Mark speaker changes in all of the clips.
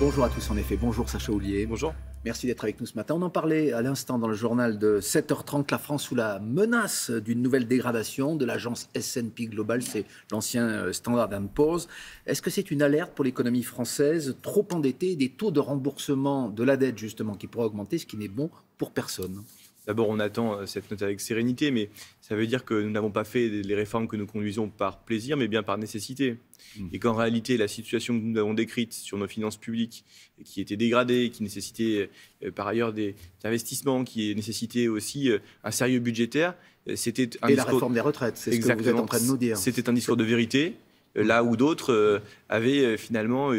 Speaker 1: Bonjour à tous, en effet. Bonjour Sacha Oulier. Bonjour. Merci d'être avec nous ce matin. On en parlait à l'instant dans le journal de 7h30, la France sous la menace d'une nouvelle dégradation de l'agence S&P Global, c'est l'ancien euh, Standard Poor's. Est-ce que c'est une alerte pour l'économie française trop endettée, des taux de remboursement de la dette justement qui pourraient augmenter, ce qui n'est bon pour personne
Speaker 2: D'abord, on attend euh, cette note avec sérénité, mais ça veut dire que nous n'avons pas fait les réformes que nous conduisons par plaisir, mais bien par nécessité. Mmh. Et qu'en réalité, la situation que nous avons décrite sur nos finances publiques, qui était dégradée, qui nécessitait euh, par ailleurs des, investissements, qui nécessitait aussi euh, un sérieux budgétaire, c'était la réforme des retraites, c'est ce que vous êtes en train de nous dire. C'était un discours de vérité, là où d'autres avaient finalement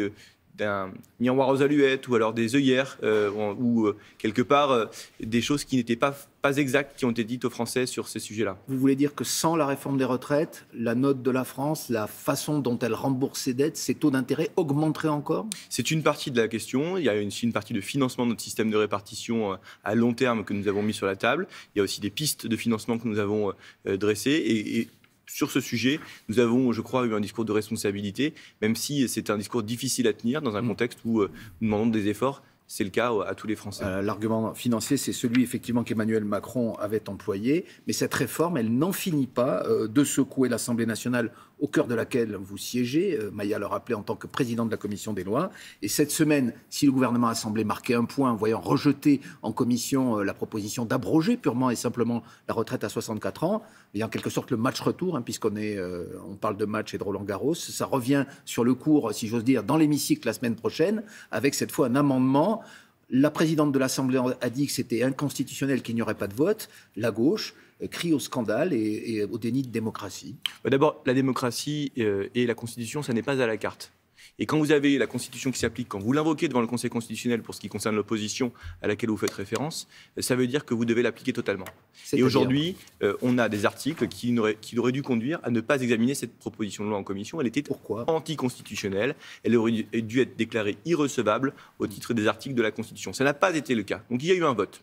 Speaker 2: d'un miroir aux aluettes ou alors des œillères euh, ou, euh, quelque part euh, des choses qui n'étaient pas, pas exactes qui ont été dites aux Français sur ces sujets-là.
Speaker 1: Vous voulez dire que sans la réforme des retraites, la note de la France, la façon dont elle rembourse ses dettes, ses taux d'intérêt augmenteraient encore
Speaker 2: C'est une partie de la question. Il y a aussi une partie de financement de notre système de répartition à long terme que nous avons mis sur la table. Il y a aussi des pistes de financement que nous avons dressées et sur ce sujet, nous avons, je crois, eu un discours de responsabilité, même si c'est un discours difficile à tenir dans un mm. contexte où euh, nous demandons des efforts. C'est le cas euh, à tous les Français.
Speaker 1: Euh, l'argument financier, c'est celui effectivement qu'Emmanuel Macron avait employé, mais cette réforme, elle n'en finit pas de secouer l'Assemblée nationale au cœur de laquelle vous siégez. Euh, Maya le rappelait en tant que président de la commission des lois. Et cette semaine, si le gouvernement a semblé marquer un point en voyant rejeter en commission euh, la proposition d'abroger purement et simplement la retraite à 64 ans, et eh en quelque sorte le match retour, hein, puisqu'on est, euh, on parle de match et de Roland Garros, ça revient sur le cours, si j'ose dire, dans l'hémicycle la semaine prochaine, avec cette fois un amendement. La présidente de l'Assemblée a dit que c'était inconstitutionnel, qu'il n'y aurait pas de vote. La gauche crie au scandale et, au déni de démocratie
Speaker 2: euh, D'abord, la démocratie euh, et la Constitution, ça n'est pas à la carte. Et quand vous avez la Constitution qui s'applique, quand vous l'invoquez devant le Conseil constitutionnel pour ce qui concerne l'opposition à laquelle vous faites référence, euh, ça veut dire que vous devez l'appliquer totalement. Et aujourd'hui, on a des articles qui auraient, qui auraient, dû conduire à ne pas examiner cette proposition de loi en commission. Elle était Pourquoi anticonstitutionnelle. Elle aurait dû être déclarée irrecevable au titre des articles de la Constitution. Ça n'a pas été le cas. Donc il y a eu un vote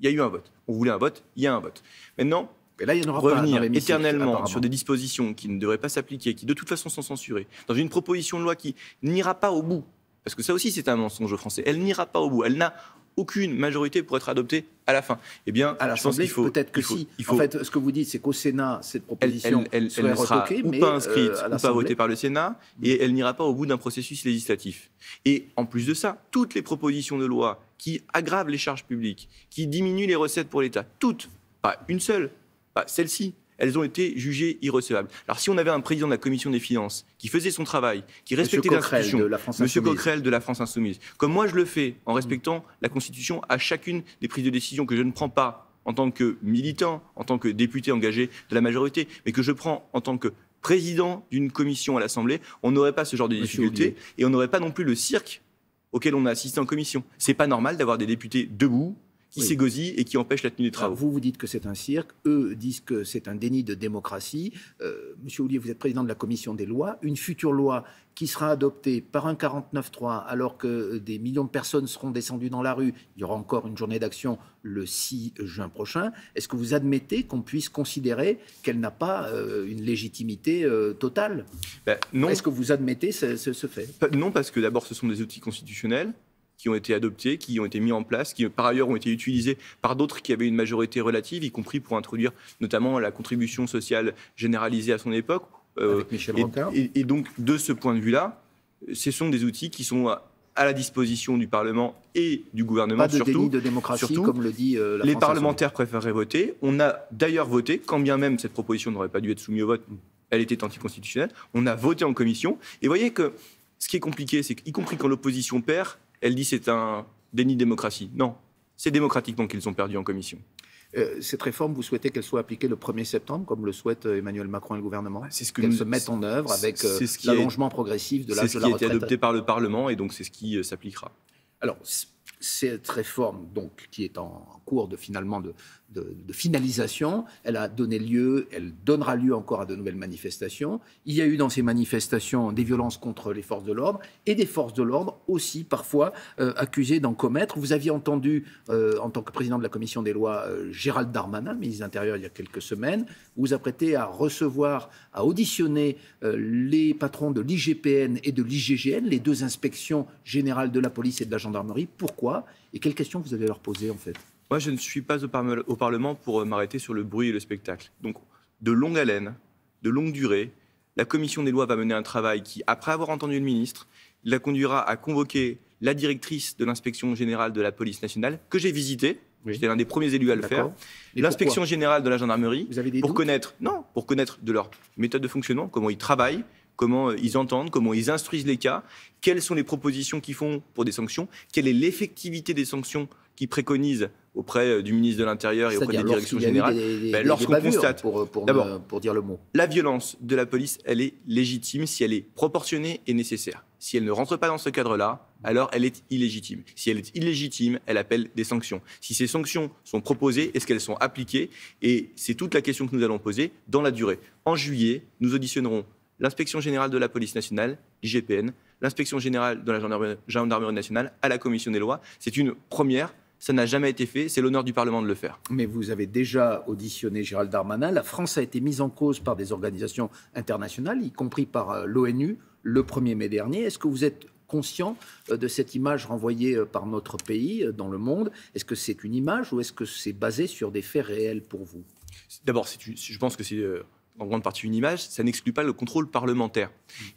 Speaker 2: il y a eu un vote. On voulait un vote, il y a un vote. Maintenant, et là, il y en aura revenir éternellement sur des dispositions qui ne devraient pas s'appliquer, qui de toute façon sont censurées, dans une proposition de loi qui n'ira pas au bout, parce que ça aussi c'est un mensonge français, elle n'ira pas au bout, elle n'a aucune majorité pour être adoptée à la fin. Eh bien, à la faut. Peut-être que si.
Speaker 1: en fait, ce que vous dites, c'est qu'au Sénat, cette
Speaker 2: proposition elle, sera ou pas inscrite, euh, ou pas votée par le Sénat, et elle n'ira pas au bout d'un processus législatif. Et en plus de ça, toutes les propositions de loi qui aggravent les charges publiques, qui diminuent les recettes pour l'État, toutes, pas une seule, pas celle-ci, elles ont été jugées irrecevables. Alors si on avait un président de la commission des finances qui faisait son travail, qui respectait l'institution, Monsieur Coquerel de la France insoumise, comme moi je le fais en mm. respectant la Constitution à chacune des prises de décision que je ne prends pas en tant que militant, en tant que député engagé de la majorité, mais que je prends en tant que président d'une commission à l'Assemblée, on n'aurait pas ce genre de difficultés et on n'aurait pas non plus le cirque auquel on a assisté en commission. C'est pas normal d'avoir des députés
Speaker 1: debout qui oui.
Speaker 2: et qui empêche la tenue des ah, travaux.
Speaker 1: vous, vous dites que c'est un cirque, eux disent que c'est un déni de démocratie. Euh, Monsieur Oulier, vous êtes président de la commission des lois. Une future loi qui sera adoptée par un 49-3 alors que euh, des millions de personnes seront descendues dans la rue, il y aura encore une journée d'action le 6 juin prochain, est-ce que vous admettez qu'on puisse considérer qu'elle n'a pas euh, une légitimité totale ben, Non. Est-ce que vous admettez ce fait
Speaker 2: Non, parce que d'abord ce sont des outils constitutionnels qui ont été adoptés, qui ont été mis en place, qui par ailleurs ont été utilisés par d'autres qui avaient une majorité relative, y compris pour introduire notamment la contribution sociale généralisée à son époque. Euh, et, et, donc, de ce point de vue-là, ce sont des outils qui sont à, la disposition du Parlement et du gouvernement. Pas de surtout, déni de démocratie, surtout, comme le
Speaker 1: dit euh, la Les parlementaires
Speaker 2: préféraient voter. On a d'ailleurs voté, quand bien même cette proposition n'aurait pas dû être soumise au vote, elle était anticonstitutionnelle. On a voté en commission. Et voyez que ce qui est compliqué, c'est qu'y compris quand l'opposition perd, elle dit c'est un déni de démocratie. Non, c'est démocratiquement qu'ils ont perdu en commission.
Speaker 1: Euh, cette réforme, vous souhaitez qu'elle soit appliquée le 1er septembre, comme le souhaite euh, Emmanuel Macron et le gouvernement C'est ce que qu'elle se mette en œuvre avec euh, l'allongement progressif de la de C'est ce qui a été adopté par
Speaker 2: le Parlement et donc c'est ce qui s'appliquera.
Speaker 1: Alors, cette réforme, donc, qui est en cours de finalement de, de, finalisation. Elle a donné lieu, elle donnera lieu encore à de nouvelles manifestations. Il y a eu dans ces manifestations des violences contre les forces de l'ordre et des forces de l'ordre aussi parfois euh, accusées d'en commettre. Vous aviez entendu, euh, en tant que président de la commission des lois, euh, Gérald Darmanin, ministre de l'Intérieur, il y a quelques semaines, vous vous apprêtez à recevoir, à auditionner les patrons de l'IGPN et de l'IGGN, les deux inspections générales de la police et de la gendarmerie. Pourquoi Et quelles questions vous avez leur poser en fait
Speaker 2: moi, je ne suis pas au, Parlement pour euh, m'arrêter sur le bruit et le spectacle. Donc, de longue haleine, de longue durée, la commission des lois va mener un travail qui, après avoir entendu le ministre, la conduira à convoquer la directrice de l'inspection générale de la police nationale, que j'ai visitée, J'étais l'un des premiers élus à le faire. L'inspection générale de la gendarmerie, Vous avez pour connaître, non, pour connaître de leur méthode de fonctionnement, comment ils travaillent, comment euh, ils entendent, comment ils instruisent les cas, quelles sont les propositions qu'ils font pour des sanctions, quelle est l'effectivité des sanctions qu'ils préconisent auprès euh, du ministre de l'Intérieur et auprès des directions générales. Ben, Lorsqu'on constate, pour, pour, dire le mot, la violence de la police, elle est légitime si elle est proportionnée et nécessaire. Si elle ne rentre pas dans ce cadre-là, alors elle est illégitime. Si elle est illégitime, elle appelle des sanctions. Si ces sanctions sont proposées, est-ce qu'elles sont appliquées Et c'est toute la question que nous allons poser dans la durée. En juillet, nous auditionnerons l'inspection générale de la police nationale, IGPN, l'inspection générale de la gendarmerie nationale à la commission des lois. C'est une première ça n'a jamais été fait, c'est l'honneur du Parlement de le faire.
Speaker 1: Mais vous avez déjà auditionné Gérald Darmanin. La France a été mise en cause par des organisations internationales, y compris par euh, l'ONU, le 1er mai dernier. Est-ce que vous êtes conscient euh, de cette image renvoyée euh, par notre pays dans le monde Est-ce que c'est une image ou est-ce que c'est basé sur des faits réels pour vous D'abord, je pense que c'est
Speaker 2: en grande partie une image. Ça n'exclut pas le contrôle parlementaire.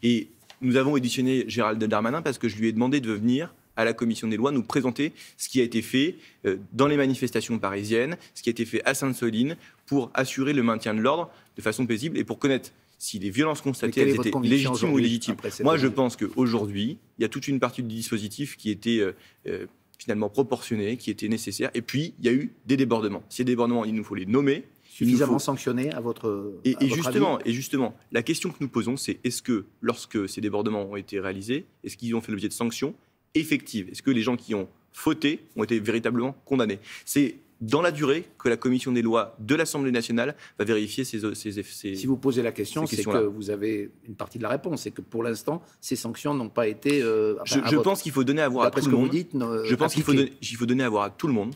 Speaker 2: Et nous avons auditionné Gérald Darmanin parce que je lui ai demandé de venir à la commission des lois nous présenter ce qui a été fait euh, dans les manifestations parisiennes, ce qui a été fait à Sainte-Soline pour assurer le maintien de l'ordre de façon paisible et pour connaître si les violences constatées étaient légitimes ou illégitimes. Moi, je pense qu'aujourd'hui, il y a toute une partie du dispositif qui était euh, euh, finalement proportionnée, qui était nécessaire. Et puis, il y a eu des débordements. Ces débordements, il nous faut les nommer. Suffisamment
Speaker 1: sanctionnés à votre. Et, justement, avis.
Speaker 2: et justement, la question que nous posons, c'est est-ce que lorsque ces débordements ont été réalisés, est-ce qu'ils ont fait l'objet de sanctions effective Est-ce que les gens qui ont fauté ont été véritablement condamnés C'est dans la durée que la commission des lois de l'Assemblée nationale va vérifier ces, ces, Si vous
Speaker 1: posez la question, c'est que vous avez une partie de la réponse, c'est que pour l'instant, ces sanctions n'ont pas été. Euh, je, pense qu'il faut donner à voir à tout le monde. je pense qu'il
Speaker 2: faut, donner à à tout le monde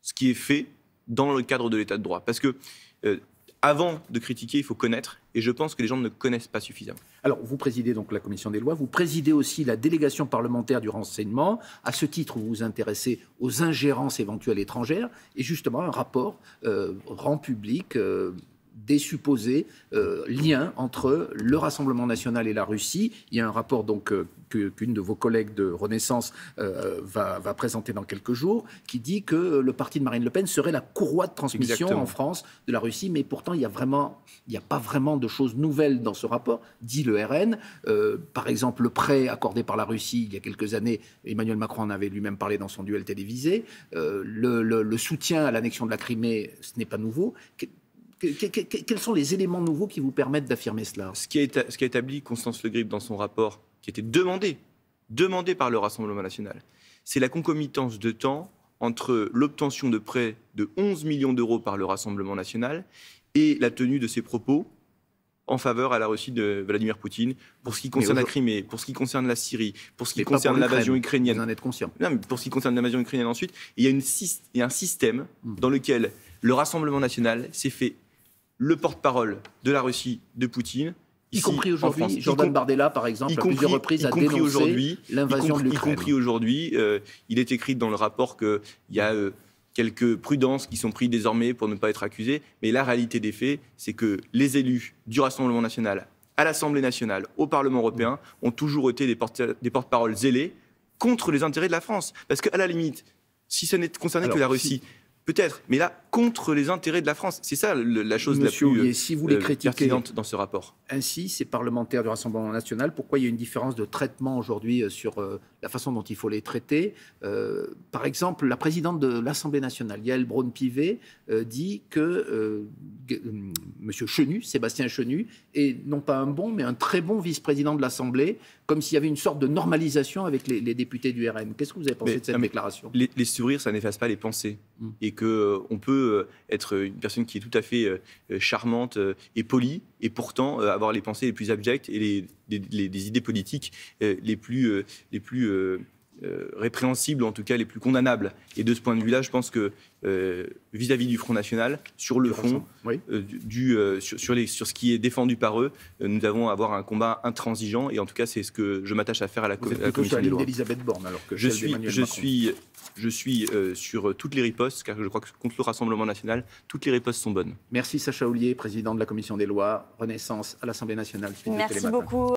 Speaker 2: ce qui est fait dans le cadre de l'État de droit, parce que. Euh, avant de critiquer, il faut connaître. Et je pense que les gens ne connaissent pas suffisamment.
Speaker 1: Alors, vous présidez donc la commission des lois, vous présidez aussi la délégation parlementaire du renseignement. À ce titre, vous vous intéressez aux ingérences éventuelles étrangères. Et justement, un rapport euh, rend public. Euh, des supposés euh, liens entre le Rassemblement national et la Russie. Il y a un rapport donc euh, qu'une de vos collègues de Renaissance euh, va, présenter dans quelques jours, qui dit que le parti de Marine Le Pen serait la courroie de transmission en France de la Russie. Mais pourtant, il n'y a pas vraiment de choses nouvelles dans ce rapport, dit le RN. par exemple, le prêt accordé par la Russie il y a quelques années, Emmanuel Macron en avait lui-même parlé dans son duel télévisé. le soutien à l'annexion de la Crimée, ce n'est pas nouveau quels sont les éléments nouveaux qui vous permettent d'affirmer cela
Speaker 2: ce qui, a, établi Constance Le Grip dans son rapport, qui était demandé, demandé par le Rassemblement national, c'est la concomitance de temps entre l'obtention de prêts de 11 millions d'euros par le Rassemblement national et la tenue de ses propos en faveur à la Russie de Vladimir Poutine pour ce qui concerne la Crimée, pour ce qui concerne la Syrie, pour ce qui concerne l'invasion ukrainienne. Vous en êtes conscient. pour ce qui concerne l'invasion ukrainienne ensuite, il y a, une, un système hmm. dans lequel le Rassemblement national s'est fait le porte-parole de la Russie de Poutine. Ici, y compris aujourd'hui, Jordan Bardella, par exemple, à plusieurs reprises a dénoncé l'invasion de l'Ukraine. Y compris aujourd'hui, euh, il est écrit dans le rapport qu'il y a euh, quelques prudences qui sont prises désormais pour ne pas être accusés. Mais la réalité des faits, c'est que les élus du Rassemblement national, à l'Assemblée nationale, au Parlement européen, mm. ont toujours été des porte-paroles zélés contre les intérêts de la France. Parce qu'à la limite, si ça n'est concerné que la Russie, peut-être, mais là, contre les intérêts de la France. C'est ça la chose la plus si vous les euh, pertinente dans ce rapport.
Speaker 1: Ainsi, ces parlementaires du Rassemblement national, pourquoi il y a une différence de traitement aujourd'hui euh, sur euh, la façon dont il faut les traiter Par exemple, la présidente de l'Assemblée nationale, Yael Braun-Pivet, dit que Monsieur Chenu, Sébastien Chenu, est non pas un bon, mais un très bon vice-président de l'Assemblée, comme s'il y avait une sorte de normalisation avec les, députés du RN. Qu'est-ce que vous avez pensé de cette
Speaker 2: déclaration les, sourires, ça n'efface pas les pensées. Hmm. Et qu'on peut euh, être une personne qui est tout à fait euh, euh, charmante et polie, et pourtant avoir les pensées les plus abjectes et les, idées politiques les plus, les plus Répréhensible euh, répréhensibles, en tout cas les plus condamnables. Et de ce point de vue-là, je pense que euh, vis-à-vis du Front National, sur le fond, euh, du, sur, les, sur, ce qui est défendu par eux, nous devons avoir un combat intransigeant. Et en tout cas, c'est ce que je m'attache à faire à la, Vous êtes Commission des lois. d'Elisabeth
Speaker 1: Borne, alors que je suis, je suis,
Speaker 2: je suis sur toutes les ripostes, car je crois que contre le Rassemblement national, toutes les ripostes sont bonnes.
Speaker 1: Merci Sacha Oulier,
Speaker 2: président de la Commission des lois, Renaissance à l'Assemblée nationale. Merci beaucoup.